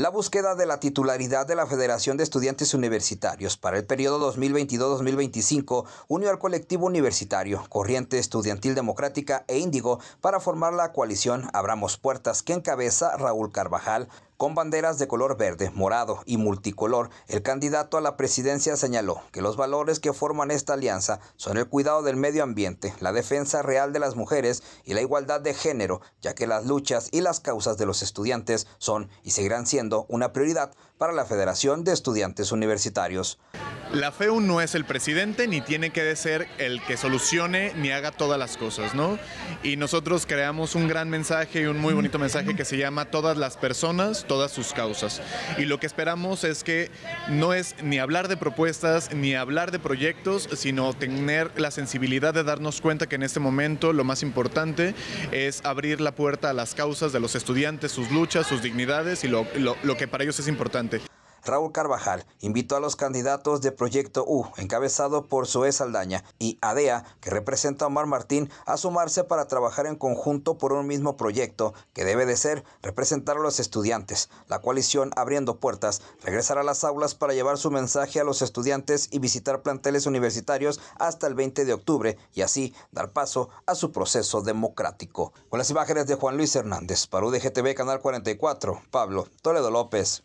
La búsqueda de la titularidad de la Federación de Estudiantes Universitarios para el periodo 2022-2025 unió al colectivo universitario, Corriente Estudiantil Democrática e Índigo para formar la coalición Abramos Puertas que encabeza Raúl Carvajal, con banderas de color verde, morado y multicolor, el candidato a la presidencia señaló que los valores que forman esta alianza son el cuidado del medio ambiente, la defensa real de las mujeres y la igualdad de género, ya que las luchas y las causas de los estudiantes son y seguirán siendo una prioridad para la Federación de Estudiantes Universitarios. La FEU no es el presidente ni tiene que ser el que solucione ni haga todas las cosas, ¿no? Y nosotros creamos un gran mensaje y un muy bonito mensaje que se llama Todas las personas, todas sus causas. Y lo que esperamos es que no es ni hablar de propuestas ni hablar de proyectos, sino tener la sensibilidad de darnos cuenta que en este momento lo más importante es abrir la puerta a las causas de los estudiantes, sus luchas, sus dignidades y lo que para ellos es importante. Raúl Carvajal invitó a los candidatos de Proyecto U, encabezado por Suez Aldaña, y ADEA, e que representa a Omar Martín, a sumarse para trabajar en conjunto por un mismo proyecto, que debe de ser representar a los estudiantes. La coalición Abriendo Puertas regresará a las aulas para llevar su mensaje a los estudiantes y visitar planteles universitarios hasta el 20 de octubre y así dar paso a su proceso democrático. Con las imágenes de Juan Luis Hernández, para UDGTV Canal 44, Pablo Toledo López.